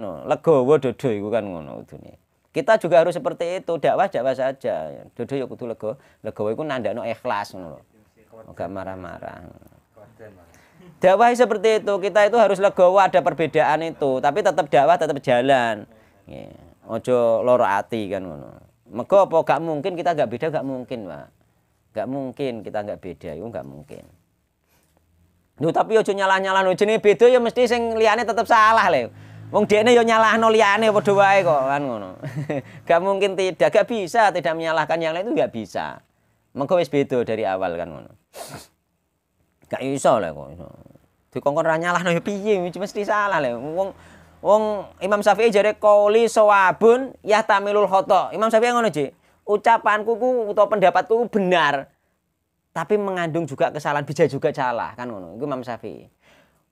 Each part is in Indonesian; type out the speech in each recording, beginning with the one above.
no, legowo dodo itu kan ngono nih Kita juga harus seperti itu, dakwah dakwah saja. Dodo yuk ya itu lego, legowo nanda no ikhlas ngono lho. Enggak marah-marah. Dakwah seperti itu, kita itu harus legowo ada perbedaan itu, tapi tetap dakwah tetap jalan. Ojo loro ati kan ngono. Mego apa gak mungkin kita gak beda gak mungkin, Pak. Gak mungkin kita gak beda, itu gak mungkin. Duh, tapi ojo nyalah-nyalah ojo ini beda ya mesti sing liane tetap salah lho. Wong nih yo ya nyalah liyane bodoh baik kok kan ngono. gak mungkin tidak, gak bisa tidak menyalahkan yang lain itu gak bisa. Mengko wis beda dari awal kan ngono. Gak iso lah kok Di kongkong ranya lah yo ya piye mesti salah lah wong wong Imam Syafi'i jare qauli sawabun tamilul hoto. Imam Syafi'i ngono, Ji. Ucapanku ku atau pendapatku benar. Tapi mengandung juga kesalahan, bisa juga salah kan ngono. Iku Imam Syafi'i.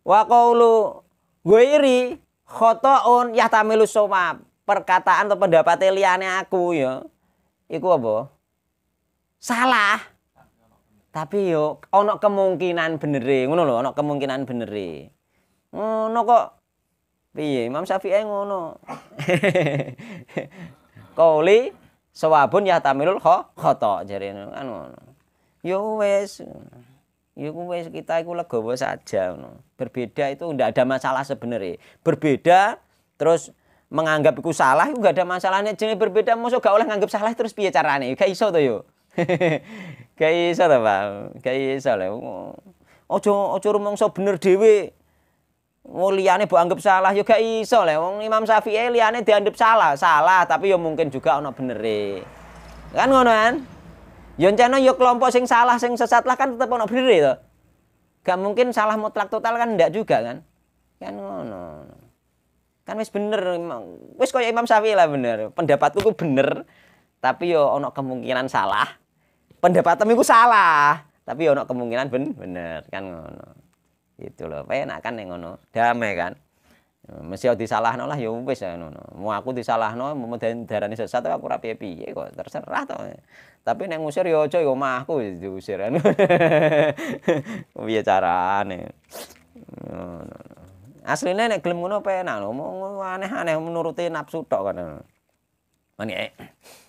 Wa gue iri khotoun yahtamilu soma perkataan atau pendapat liyane aku ya iku apa salah tapi yo ono kemungkinan benere ngono lho ono kemungkinan benere ngono kok piye Imam Syafi'i ngono kauli sawabun yahtamilul khoto jare ngono kan yo wes ya wis kita iku legowo saja no. Berbeda itu ndak ada masalah sebenarnya. Berbeda terus menganggap iku salah iku enggak ada masalahnya Jadi berbeda mosok gak oleh nganggap salah terus piye carane? Gak iso to yo. gak iso to, Pak. Gak iso le. Ojo ojo rumangsa bener dewi. Wong liyane mbok anggap salah yo gak iso le. Wong Imam Syafi'i liyane dianggap salah, salah tapi yo mungkin juga ana benere. Kan ngono kan? Yo ya encana ya yo kelompok sing salah sing sesat lah kan tetep ono bener to. Gak mungkin salah mutlak total kan ndak juga kan. Kan ngono. Kan wis bener wis koyo Imam Syafi'i lah bener. Pendapatku ku bener tapi yo ono kemungkinan salah. Pendapatmu iku salah, tapi yo ono kemungkinan ben bener kan ngono. Itu loh, penak kan yang ngono. Damai kan. Mesti ya disalahno lah ya wis ya ngono. Mau aku disalahno mumeden darani sesat aku ora piye-piye kok terserah to. Tapi nek ngusir ya aja ya omahku diusir kan. Piye carane? Ngono. Asline nek gelem ngono penak lho, aneh-aneh menuruti nafsu tok kan. Mane eh.